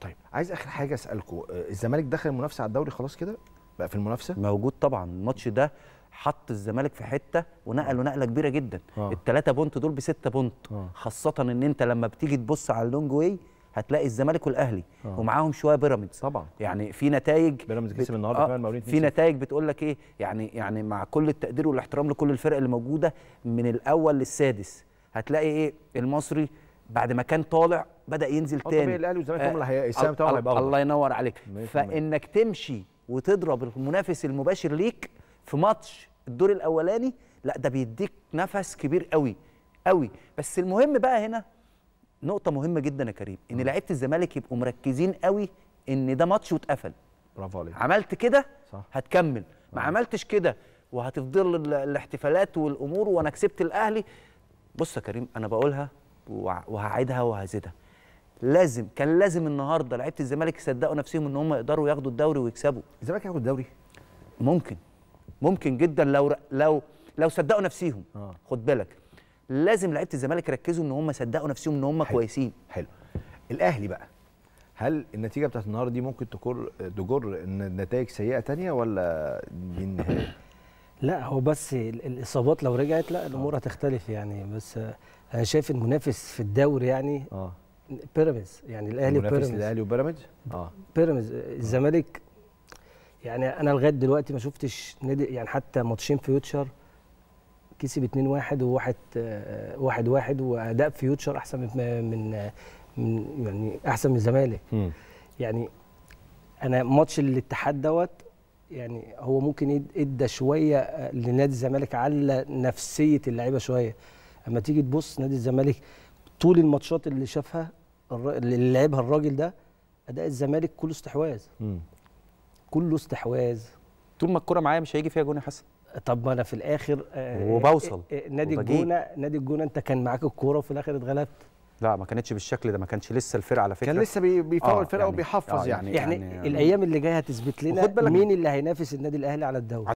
طيب عايز اخر حاجه اسالكم آه، الزمالك دخل المنافسه على الدوري خلاص كده بقى في المنافسه موجود طبعا الماتش ده حط الزمالك في حته ونقله آه. نقله كبيره جدا آه. الثلاثه بونت دول بسته بونت آه. خاصه ان انت لما بتيجي تبص على اللونج واي هتلاقي الزمالك والاهلي آه. ومعاهم شويه بيراميدز طبعا يعني في نتائج بيراميدز كسب النهارده كمان آه، مقاولين في نتائج بتقول لك ايه يعني يعني مع كل التقدير والاحترام لكل الفرق اللي موجوده من الاول للسادس هتلاقي ايه المصري بعد ما كان طالع بدا ينزل تاني طبيعي الاهلي والزمالك آه، هم اللي هيقسام طبعا هيبقى الله ينور عليك فانك تمشي وتضرب المنافس المباشر ليك في ماتش الدور الاولاني لا ده بيديك نفس كبير قوي قوي بس المهم بقى هنا نقطة مهمة جدا يا كريم ان لعيبة الزمالك يبقوا مركزين قوي ان ده ماتش واتقفل برافو عليك عملت كده هتكمل ما عملتش كده وهتفضل الاحتفالات والامور وانا كسبت الاهلي بص يا كريم انا بقولها وهعيدها وهزيدها لازم كان لازم النهارده لعيبه الزمالك يصدقوا نفسهم ان هم يقدروا ياخدوا الدوري ويكسبوا الزمالك ياخد الدوري ممكن ممكن جدا لو لو لو صدقوا نفسيهم آه. خد بالك لازم لعيبه الزمالك يركزوا ان هم صدقوا نفسهم ان هم حلو. كويسين حلو الاهلي بقى هل النتيجه بتاعت النهارده دي ممكن تجر تجر النتائج سيئه تانية ولا دي النهايه لا هو بس الاصابات لو رجعت لا الامور هتختلف يعني بس انا شايف المنافس في الدوري يعني آه. بيراميدز يعني الاهلي وبيراميدز الاهلي وبيراميدز اه بيراميدز الزمالك يعني انا لغايه دلوقتي ما شفتش نادي يعني حتى ماتشين فيوتشر كسب 2 1 وواحد آه، واحد واحد واداء فيوتشر احسن من من يعني احسن من الزمالك يعني انا ماتش الاتحاد دوت يعني هو ممكن ادى شويه آه، لنادي الزمالك على نفسيه اللعيبه شويه اما تيجي تبص نادي الزمالك طول الماتشات اللي شافها اللي لعبها الراجل ده اداء الزمالك كله استحواذ كله استحواذ طول ما الكره معايا مش هيجي فيها جون يا حسن طب ما انا في الاخر آه, آه، وبوصل آه نادي الجونه نادي الجونه انت كان معاك الكوره وفي الاخر اتغلبت لا ما كانتش بالشكل ده ما كانش لسه الفرقه على فكره كان لسه بيفاول آه